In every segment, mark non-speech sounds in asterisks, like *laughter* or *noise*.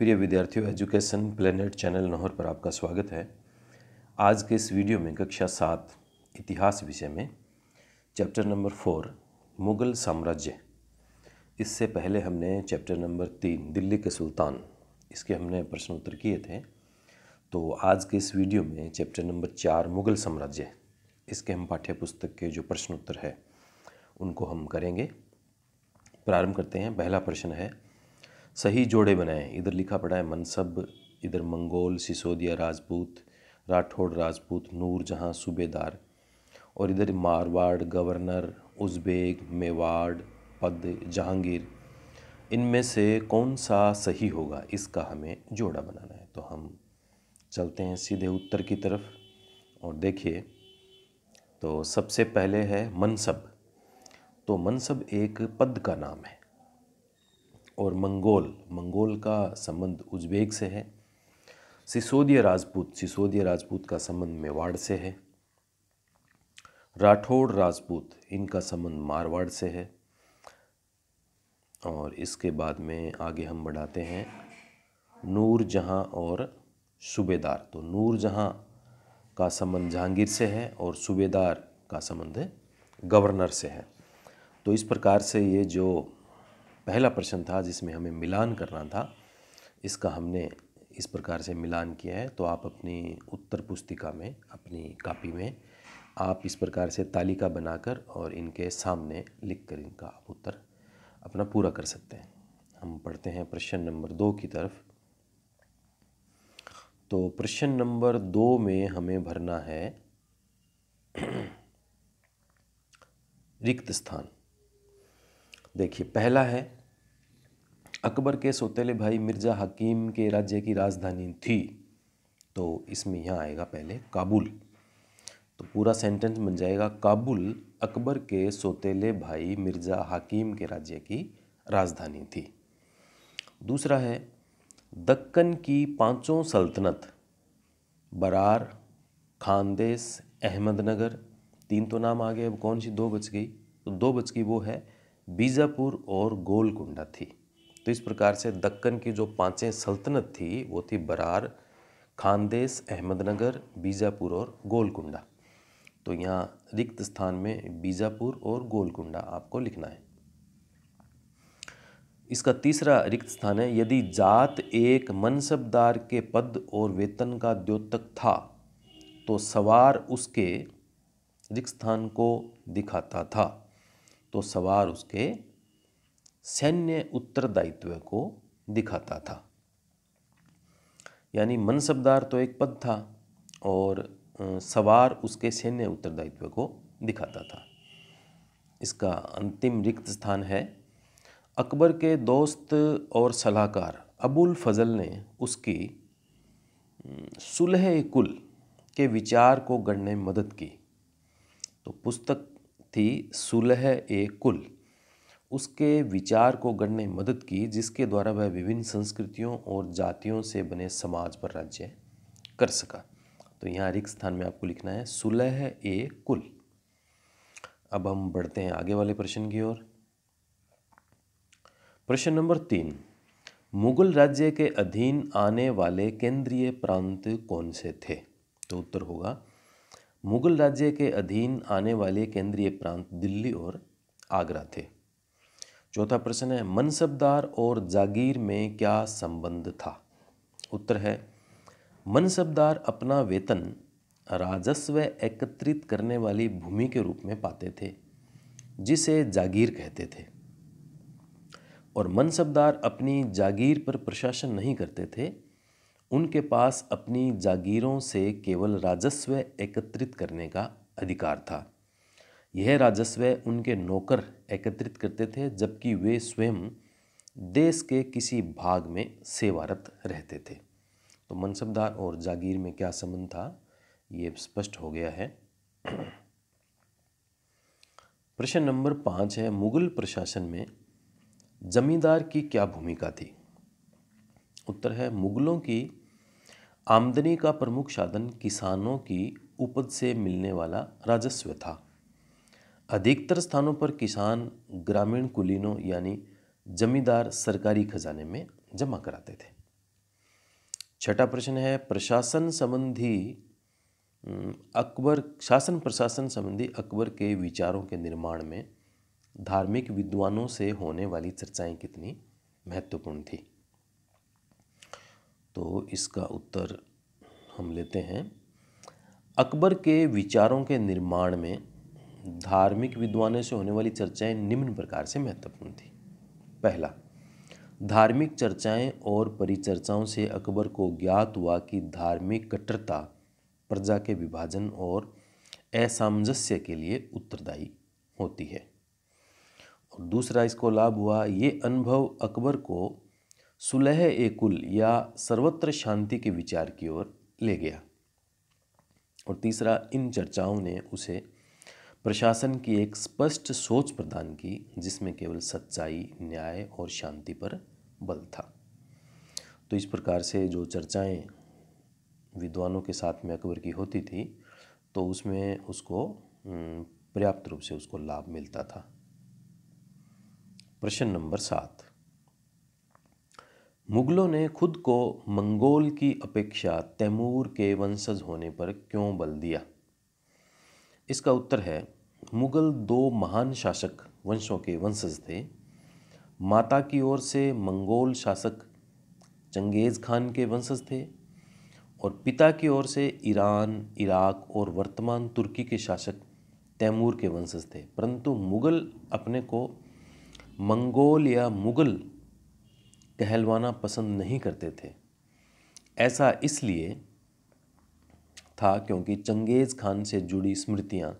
प्रिय विद्यार्थियों education planet channel Nohar पर आपका स्वागत है आज के इस वीडियो में कक्षा सात इतिहास विषय में चैप्टर नंबर फोर मुग़ल साम्राज्य इससे पहले हमने चैप्टर नंबर तीन दिल्ली के सुल्तान इसके हमने प्रश्न उत्तर किए थे तो आज के इस वीडियो में चैप्टर नंबर चार मुग़ल साम्राज्य इसके हम पाठ्यपुस्तक के जो प्रश्न उत्तर है उनको हम करेंगे प्रारंभ करते हैं पहला प्रश्न है सही जोड़े बनाएं इधर लिखा पड़ा है मनसब इधर मंगोल सिसोदिया राजपूत राठौड़ राजपूत नूर जहाँ सूबेदार और इधर मारवाड़ गवर्नर उज़्बेक मेवाड़ पद जहांगीर इनमें से कौन सा सही होगा इसका हमें जोड़ा बनाना है तो हम चलते हैं सीधे उत्तर की तरफ और देखिए तो सबसे पहले है मनसब तो मनसब एक पद का नाम है और मंगोल मंगोल का संबंध उज्बेक से है सिसोदिया राजपूत सिसोदिया राजपूत का संबंध मेवाड़ से है राठौड़ राजपूत इनका संबंध मारवाड़ से है और इसके बाद में आगे हम बढ़ाते हैं नूर जहाँ और सूबेदार तो नूर जहाँ का संबंध जहांगीर से है और सूबेदार का संबंध गवर्नर से है तो इस प्रकार से ये जो पहला प्रश्न था जिसमें हमें मिलान करना था इसका हमने इस प्रकार से मिलान किया है तो आप अपनी उत्तर पुस्तिका में अपनी कापी में आप इस प्रकार से तालिका बनाकर और इनके सामने लिख कर इनका आप उत्तर अपना पूरा कर सकते हैं हम पढ़ते हैं प्रश्न नंबर दो की तरफ तो प्रश्न नंबर दो में हमें भरना है *clears throat* रिक्त स्थान देखिए पहला है अकबर के सोतेले भाई मिर्ज़ा हकीम के राज्य की राजधानी थी तो इसमें यहाँ आएगा पहले काबुल तो पूरा सेंटेंस बन जाएगा काबुल अकबर के सोतेले भाई मिर्ज़ा हकीम के राज्य की राजधानी थी दूसरा है दक्कन की पांचों सल्तनत बरार खानदेश अहमदनगर तीन तो नाम आ गए अब कौन सी दो बच गई तो दो बच गई वो है बीजापुर और गोलकुंडा थी तो इस प्रकार से दक्कन की जो पांचें सल्तनत थी वो थी बरार खानदेश अहमदनगर बीजापुर और गोलकुंडा तो यहाँ रिक्त स्थान में बीजापुर और गोलकुंडा आपको लिखना है इसका तीसरा रिक्त स्थान है यदि जात एक मनसबदार के पद और वेतन का द्योतक था तो सवार उसके रिक्त स्थान को दिखाता था तो सवार उसके सैन्य उत्तरदायित्व को दिखाता था यानी मनसबदार तो एक पद था और सवार उसके सैन्य उत्तरदायित्व को दिखाता था इसका अंतिम रिक्त स्थान है अकबर के दोस्त और सलाहकार अबुल फजल ने उसकी सुलह कुल के विचार को गढ़ने में मदद की तो पुस्तक थी सुलह ए कुल उसके विचार को गढ़ने मदद की जिसके द्वारा वह विभिन्न संस्कृतियों और जातियों से बने समाज पर राज्य कर सका तो यहाँ रिक्त स्थान में आपको लिखना है सुलह ए कुल अब हम बढ़ते हैं आगे वाले प्रश्न की ओर प्रश्न नंबर तीन मुगल राज्य के अधीन आने वाले केंद्रीय प्रांत कौन से थे तो उत्तर होगा मुगल राज्य के अधीन आने वाले केंद्रीय प्रांत दिल्ली और आगरा थे चौथा प्रश्न है मनसबदार और जागीर में क्या संबंध था उत्तर है मनसबदार अपना वेतन राजस्व एकत्रित करने वाली भूमि के रूप में पाते थे जिसे जागीर कहते थे और मनसबदार अपनी जागीर पर प्रशासन नहीं करते थे उनके पास अपनी जागीरों से केवल राजस्व एकत्रित करने का अधिकार था यह राजस्व उनके नौकर एकत्रित करते थे जबकि वे स्वयं देश के किसी भाग में सेवारत रहते थे तो मनसबदार और जागीर में क्या संबंध था ये स्पष्ट हो गया है प्रश्न नंबर पाँच है मुगल प्रशासन में जमींदार की क्या भूमिका थी उत्तर है मुगलों की आमदनी का प्रमुख साधन किसानों की उपज से मिलने वाला राजस्व था अधिकतर स्थानों पर किसान ग्रामीण कुलीनों यानी जमींदार सरकारी खजाने में जमा कराते थे छठा प्रश्न है प्रशासन संबंधी अकबर शासन प्रशासन संबंधी अकबर के विचारों के निर्माण में धार्मिक विद्वानों से होने वाली चर्चाएं कितनी महत्वपूर्ण थी तो इसका उत्तर हम लेते हैं अकबर के विचारों के निर्माण में धार्मिक विद्वानों से होने वाली चर्चाएं निम्न प्रकार से महत्वपूर्ण थी पहला धार्मिक चर्चाएं और परिचर्चाओं से अकबर को ज्ञात हुआ कि धार्मिक कट्टरता प्रजा के विभाजन और असामंजस्य के लिए उत्तरदायी होती है और दूसरा इसको लाभ हुआ ये अनुभव अकबर को सुलह एकुल या सर्वत्र शांति के विचार की ओर ले गया और तीसरा इन चर्चाओं ने उसे प्रशासन की एक स्पष्ट सोच प्रदान की जिसमें केवल सच्चाई न्याय और शांति पर बल था तो इस प्रकार से जो चर्चाएं विद्वानों के साथ में अकबर की होती थी तो उसमें उसको पर्याप्त रूप से उसको लाभ मिलता था प्रश्न नंबर सात मुगलों ने खुद को मंगोल की अपेक्षा तैमूर के वंशज होने पर क्यों बल दिया इसका उत्तर है मुग़ल दो महान शासक वंशों के वंशज थे माता की ओर से मंगोल शासक चंगेज़ खान के वंशज थे और पिता की ओर से ईरान इराक और वर्तमान तुर्की के शासक तैमूर के वंशज थे परंतु मुग़ल अपने को मंगोल या मुग़ल टहलवाना पसंद नहीं करते थे ऐसा इसलिए था क्योंकि चंगेज़ खान से जुड़ी स्मृतियां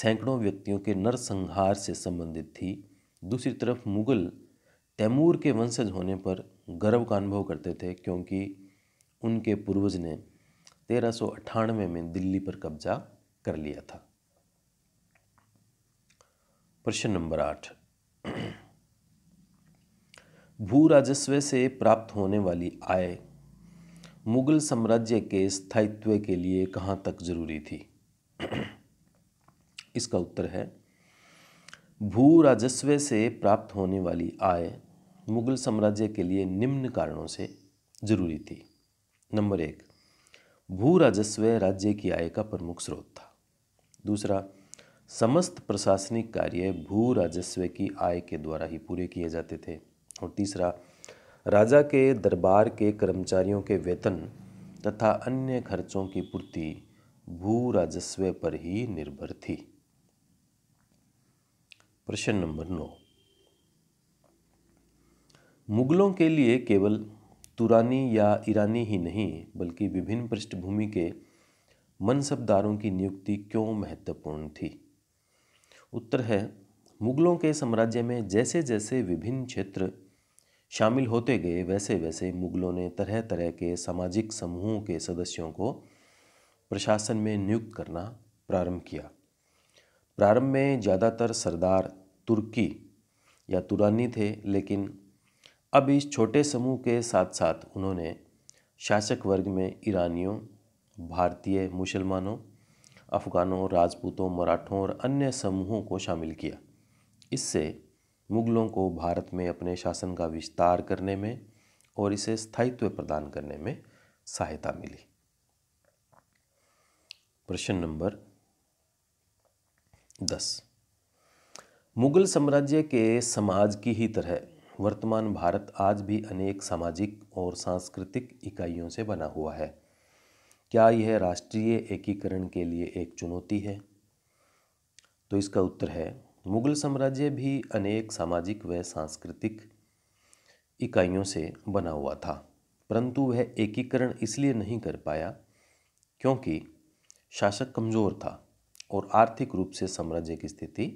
सैकड़ों व्यक्तियों के नरसंहार से संबंधित थी दूसरी तरफ मुग़ल तैमूर के वंशज होने पर गर्व का अनुभव करते थे क्योंकि उनके पूर्वज ने तेरह में दिल्ली पर कब्जा कर लिया था प्रश्न नंबर आठ भू राजस्व से प्राप्त होने वाली आय मुगल साम्राज्य के स्थायित्व के लिए कहाँ तक जरूरी थी *clears throat* इसका उत्तर है भू राजस्व से प्राप्त होने वाली आय मुगल साम्राज्य के लिए निम्न कारणों से जरूरी थी नंबर एक भू राजस्व राज्य की आय का प्रमुख स्रोत था दूसरा समस्त प्रशासनिक कार्य भू राजस्व की आय के द्वारा ही पूरे किए जाते थे और तीसरा राजा के दरबार के कर्मचारियों के वेतन तथा अन्य खर्चों की पूर्ति भू राजस्व पर ही निर्भर थी प्रश्न नंबर नौ मुगलों के लिए केवल तुरानी या ईरानी ही नहीं बल्कि विभिन्न पृष्ठभूमि के मनसबदारों की नियुक्ति क्यों महत्वपूर्ण थी उत्तर है मुगलों के साम्राज्य में जैसे जैसे विभिन्न क्षेत्र शामिल होते गए वैसे वैसे मुगलों ने तरह तरह के सामाजिक समूहों के सदस्यों को प्रशासन में नियुक्त करना प्रारंभ किया प्रारंभ में ज़्यादातर सरदार तुर्की या तुरानी थे लेकिन अब इस छोटे समूह के साथ साथ उन्होंने शासक वर्ग में ईरानियों भारतीय मुसलमानों अफ़गानों राजपूतों मराठों और अन्य समूहों को शामिल किया इससे मुग़लों को भारत में अपने शासन का विस्तार करने में और इसे स्थायित्व प्रदान करने में सहायता मिली प्रश्न नंबर दस मुगल साम्राज्य के समाज की ही तरह वर्तमान भारत आज भी अनेक सामाजिक और सांस्कृतिक इकाइयों से बना हुआ है क्या यह राष्ट्रीय एकीकरण के लिए एक चुनौती है तो इसका उत्तर है मुग़ल साम्राज्य भी अनेक सामाजिक व सांस्कृतिक इकाइयों से बना हुआ था परंतु वह एकीकरण इसलिए नहीं कर पाया क्योंकि शासक कमज़ोर था और आर्थिक रूप से साम्राज्य की स्थिति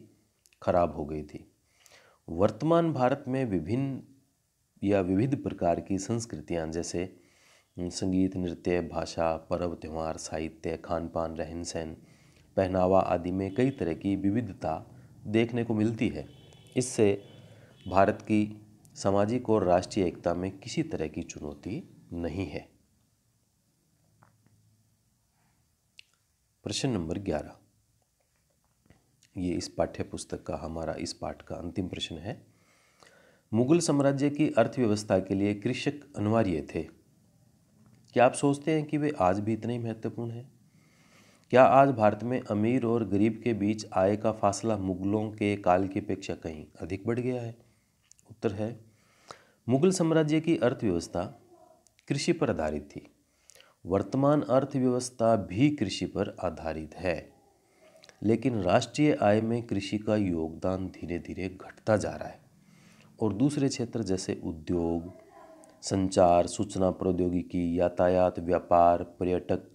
खराब हो गई थी वर्तमान भारत में विभिन्न या विविध प्रकार की संस्कृतियाँ जैसे संगीत नृत्य भाषा पर्व त्यौहार साहित्य खान पान रहन सहन पहनावा आदि में कई तरह की विविधता देखने को मिलती है इससे भारत की सामाजिक और राष्ट्रीय एकता में किसी तरह की चुनौती नहीं है प्रश्न नंबर ग्यारह ये इस पाठ्य पुस्तक का हमारा इस पाठ का अंतिम प्रश्न है मुगल साम्राज्य की अर्थव्यवस्था के लिए कृषक अनिवार्य थे क्या आप सोचते हैं कि वे आज भी इतने ही महत्वपूर्ण हैं क्या आज भारत में अमीर और गरीब के बीच आय का फासला मुगलों के काल की अपेक्षा कहीं अधिक बढ़ गया है उत्तर है मुगल साम्राज्य की अर्थव्यवस्था कृषि पर आधारित थी वर्तमान अर्थव्यवस्था भी कृषि पर आधारित है लेकिन राष्ट्रीय आय में कृषि का योगदान धीरे धीरे घटता जा रहा है और दूसरे क्षेत्र जैसे उद्योग संचार सूचना प्रौद्योगिकी यातायात व्यापार पर्यटक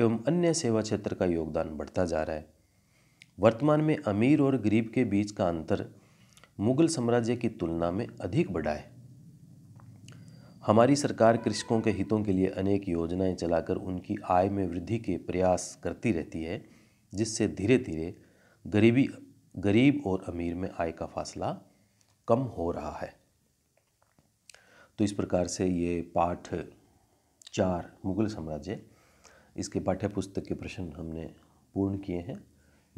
एवं अन्य सेवा क्षेत्र का योगदान बढ़ता जा रहा है वर्तमान में अमीर और गरीब के बीच का अंतर मुगल साम्राज्य की तुलना में अधिक बढ़ा है हमारी सरकार कृषकों के हितों के लिए अनेक योजनाएं चलाकर उनकी आय में वृद्धि के प्रयास करती रहती है जिससे धीरे धीरे गरीबी गरीब और अमीर में आय का फासला कम हो रहा है तो इस प्रकार से ये पाठ चार मुगल साम्राज्य इसके पाठ्य पुस्तक के प्रश्न हमने पूर्ण किए हैं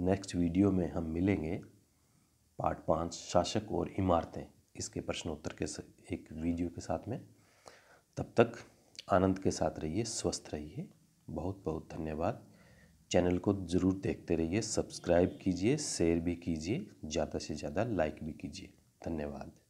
नेक्स्ट वीडियो में हम मिलेंगे पार्ट पाँच शासक और इमारतें इसके प्रश्नोत्तर के एक वीडियो के साथ में तब तक आनंद के साथ रहिए स्वस्थ रहिए बहुत बहुत धन्यवाद चैनल को ज़रूर देखते रहिए सब्सक्राइब कीजिए शेयर भी कीजिए ज़्यादा से ज़्यादा लाइक भी कीजिए धन्यवाद